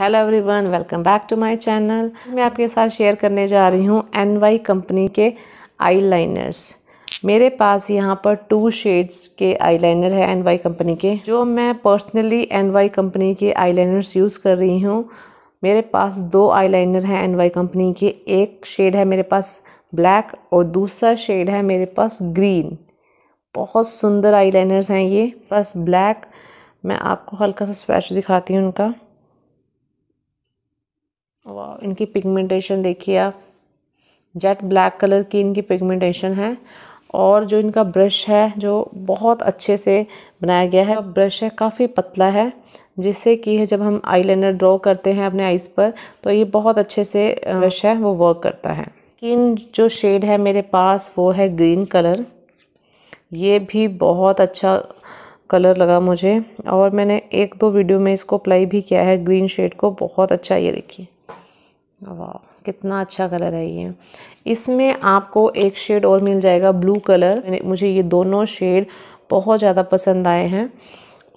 hello everyone welcome back to my channel मैं आपके साथ शेयर करने जा रही हूँ एन वाई कंपनी के आईलाइनर्स मेरे पास यहाँ पर टू शेड्स के आईलाइनर है एन वाई कंपनी के जो मैं पर्सनली एन वाई कंपनी के आईलाइनर्स यूज़ कर रही हूँ मेरे पास दो आईलाइनर हैं वाई कंपनी के एक शेड है मेरे पास ब्लैक और दूसरा शेड है मेरे पास ग्रीन बहुत सुंदर आईलाइनर्स हैं ये बस ब्लैक मैं आपको हल्का सा स्क्रैच दिखाती हूँ उनका वाह इनकी पिगमेंटेशन देखिए आप जेट ब्लैक कलर की इनकी पिगमेंटेशन है और जो इनका ब्रश है जो बहुत अच्छे से बनाया गया है ब्रश है काफ़ी पतला है जिससे कि है जब हम आई लाइनर ड्रॉ करते हैं अपने आइज़ पर तो ये बहुत अच्छे से ब्रश है वो वर्क करता है किन जो शेड है मेरे पास वो है ग्रीन कलर ये भी बहुत अच्छा कलर लगा मुझे और मैंने एक दो वीडियो में इसको अप्लाई भी किया है ग्रीन शेड को बहुत अच्छा ये देखिए वाह कितना अच्छा कलर है ये इसमें आपको एक शेड और मिल जाएगा ब्लू कलर मुझे ये दोनों शेड बहुत ज़्यादा पसंद आए हैं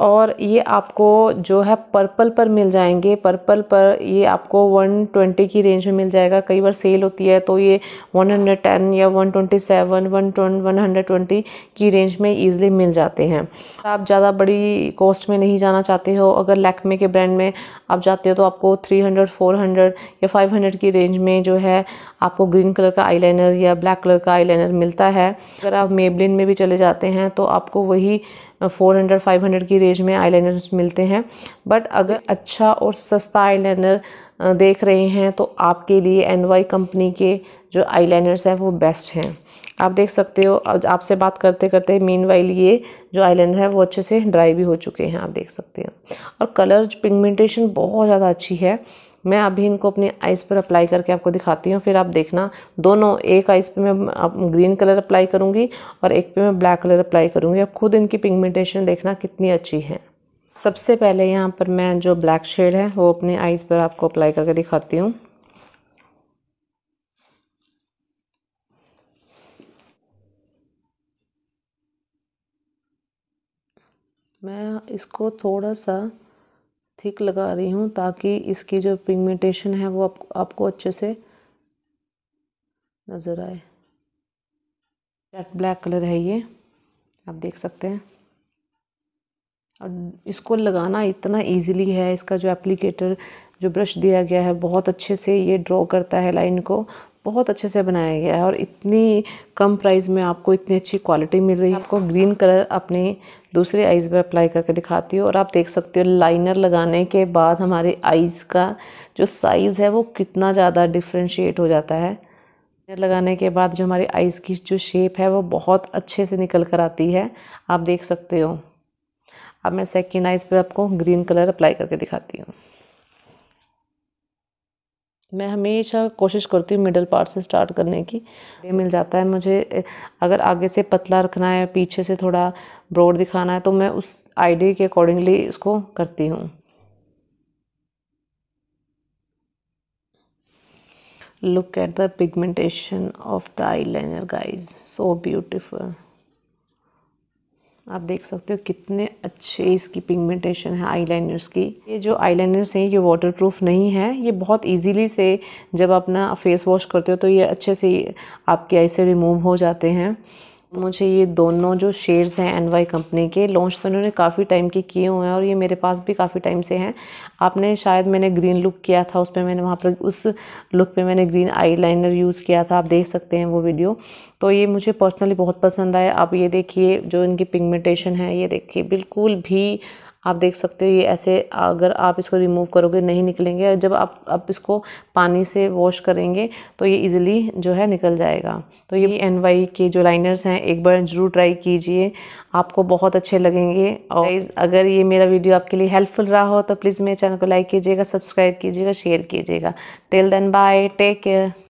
और ये आपको जो है पर्पल पर मिल जाएंगे पर्पल पर ये आपको 120 की रेंज में मिल जाएगा कई बार सेल होती है तो ये 110 या 127 120 की रेंज में ईजिली मिल जाते हैं आप ज़्यादा बड़ी कॉस्ट में नहीं जाना चाहते हो अगर लैक्मे के ब्रांड में आप जाते हो तो आपको 300 400 या 500 की रेंज में जो है आपको ग्रीन कलर का आई या ब्लैक कलर का आई मिलता है अगर आप मेबलिन में भी चले जाते हैं तो आपको वही फ़ोर हंड्रेड फाइव हंड्रेड की रेंज में आई मिलते हैं बट अगर अच्छा और सस्ता आई देख रहे हैं तो आपके लिए एन कंपनी के जो आई हैं वो बेस्ट हैं आप देख सकते हो आपसे बात करते करते मीन वाइल ये जो आईलाइनर है वो अच्छे से ड्राई भी हो चुके हैं आप देख सकते हो और कलर पिगमेंटेशन बहुत ज़्यादा अच्छी है मैं अभी इनको अपनी आइस पर अप्लाई करके आपको दिखाती हूँ फिर आप देखना दोनों एक आइस पे मैं ग्रीन कलर अप्लाई करूँगी और एक पे मैं ब्लैक कलर अप्लाई करूँगी आप खुद इनकी पिगमेंटेशन देखना कितनी अच्छी है सबसे पहले यहाँ पर मैं जो ब्लैक शेड है वो अपने आइज़ पर आपको अप्लाई करके दिखाती हूँ मैं इसको थोड़ा सा थिक लगा रही हूँ ताकि इसकी जो पिगमेंटेशन है वो आप, आपको अच्छे से नज़र आए ब्लैक कलर है ये आप देख सकते हैं और इसको लगाना इतना इजीली है इसका जो एप्लीकेटर जो ब्रश दिया गया है बहुत अच्छे से ये ड्रॉ करता है लाइन को बहुत अच्छे से बनाया गया है और इतनी कम प्राइस में आपको इतनी अच्छी क्वालिटी मिल रही है आपको ग्रीन कलर अपने दूसरे आइज़ पर अप्लाई करके दिखाती हूँ और आप देख सकते हो लाइनर लगाने के बाद हमारे आइज़ का जो साइज़ है वो कितना ज़्यादा डिफ्रेंशिएट हो जाता है लगाने के बाद जो हमारे आइज़ की जो शेप है वो बहुत अच्छे से निकल कर आती है आप देख सकते हो अब मैं सेकेंड आइज़ पर आपको ग्रीन कलर अप्लाई करके दिखाती हूँ मैं हमेशा कोशिश करती हूँ मिडल पार्ट से स्टार्ट करने की ये मिल जाता है मुझे अगर आगे से पतला रखना है पीछे से थोड़ा ब्रॉड दिखाना है तो मैं उस आइडिया के अकॉर्डिंगली इसको करती हूँ look at the pigmentation of the eyeliner guys so beautiful आप देख सकते हो कितने अच्छे इसकी पिगमेंटेशन है आईलाइनर्स की ये जो आईलाइनर्स हैं ये वाटरप्रूफ नहीं है ये बहुत इजीली से जब अपना फेस वॉश करते हो तो ये अच्छे से आपके आई से रिमूव हो जाते हैं मुझे ये दोनों जो शेयर्स हैं एन वाई कंपनी के लॉन्च तो इन्होंने काफ़ी टाइम के किए हुए हैं और ये मेरे पास भी काफ़ी टाइम से हैं आपने शायद मैंने ग्रीन लुक किया था उस पर मैंने वहाँ पर उस लुक पे मैंने ग्रीन आईलाइनर यूज़ किया था आप देख सकते हैं वो वीडियो तो ये मुझे पर्सनली बहुत पसंद आया आप ये देखिए जो इनकी पिगमेंटेशन है ये देखिए बिल्कुल भी आप देख सकते हो ये ऐसे अगर आप इसको रिमूव करोगे नहीं निकलेंगे जब आप आप इसको पानी से वॉश करेंगे तो ये इजीली जो है निकल जाएगा तो ये एन वाई के जो लाइनर्स हैं एक बार ज़रूर ट्राई कीजिए आपको बहुत अच्छे लगेंगे और अगर ये मेरा वीडियो आपके लिए हेल्पफुल रहा हो तो प्लीज़ मेरे चैनल को लाइक कीजिएगा सब्सक्राइब कीजिएगा शेयर कीजिएगा till then bye take care